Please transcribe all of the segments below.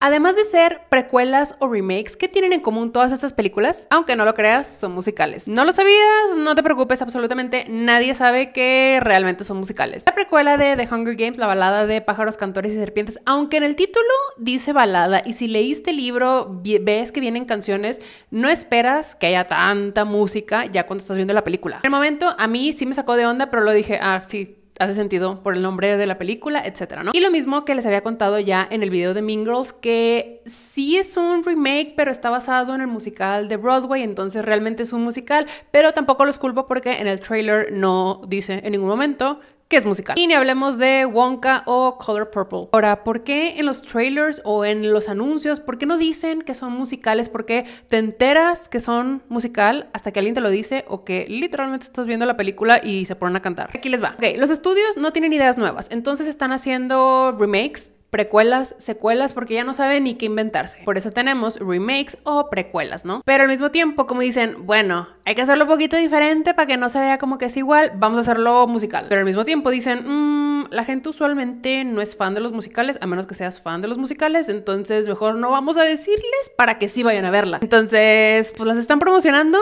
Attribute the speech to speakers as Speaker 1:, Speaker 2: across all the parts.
Speaker 1: Además de ser precuelas o remakes, ¿qué tienen en común todas estas películas? Aunque no lo creas, son musicales. ¿No lo sabías? No te preocupes, absolutamente nadie sabe que realmente son musicales. La precuela de The Hunger Games, la balada de pájaros, cantores y serpientes, aunque en el título dice balada y si leíste el libro ves que vienen canciones, no esperas que haya tanta música ya cuando estás viendo la película. En el momento a mí sí me sacó de onda, pero lo dije, ah, sí, hace sentido por el nombre de la película, etcétera, ¿no? Y lo mismo que les había contado ya en el video de Mean Girls, que sí es un remake, pero está basado en el musical de Broadway, entonces realmente es un musical, pero tampoco los culpo porque en el trailer no dice en ningún momento que es musical. Y ni hablemos de Wonka o Color Purple. Ahora, ¿por qué en los trailers o en los anuncios, por qué no dicen que son musicales? Porque te enteras que son musical hasta que alguien te lo dice o que literalmente estás viendo la película y se ponen a cantar. Aquí les va. Ok, los estudios no tienen ideas nuevas, entonces están haciendo remakes precuelas, secuelas, porque ya no sabe ni qué inventarse. Por eso tenemos remakes o precuelas, ¿no? Pero al mismo tiempo, como dicen, bueno, hay que hacerlo un poquito diferente para que no se vea como que es igual, vamos a hacerlo musical. Pero al mismo tiempo dicen, mm, la gente usualmente no es fan de los musicales, a menos que seas fan de los musicales, entonces mejor no vamos a decirles para que sí vayan a verla. Entonces, pues las están promocionando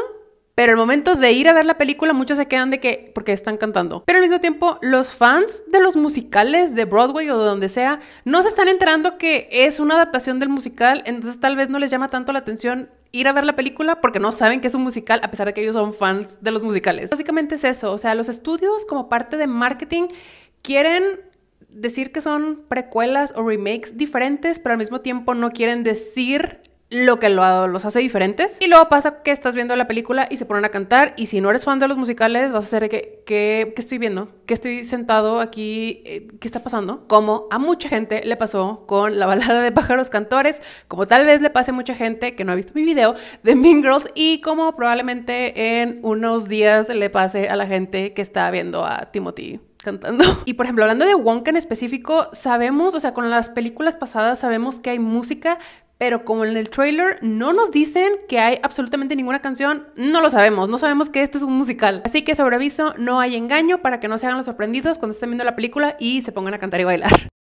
Speaker 1: pero el momento de ir a ver la película, muchos se quedan de que, porque están cantando. Pero al mismo tiempo, los fans de los musicales de Broadway o de donde sea, no se están enterando que es una adaptación del musical, entonces tal vez no les llama tanto la atención ir a ver la película porque no saben que es un musical, a pesar de que ellos son fans de los musicales. Básicamente es eso, o sea, los estudios como parte de marketing quieren decir que son precuelas o remakes diferentes, pero al mismo tiempo no quieren decir lo que los hace diferentes. Y luego pasa que estás viendo la película y se ponen a cantar. Y si no eres fan de los musicales, vas a ser que, ¿Qué estoy viendo, que estoy sentado aquí, eh, qué está pasando. Como a mucha gente le pasó con la balada de pájaros cantores, como tal vez le pase a mucha gente que no ha visto mi video de Mean Girls y como probablemente en unos días le pase a la gente que está viendo a Timothy cantando. Y por ejemplo, hablando de Wonka en específico, sabemos, o sea, con las películas pasadas sabemos que hay música, pero como en el trailer no nos dicen que hay absolutamente ninguna canción, no lo sabemos, no sabemos que este es un musical. Así que sobre aviso, no hay engaño para que no se hagan los sorprendidos cuando estén viendo la película y se pongan a cantar y bailar.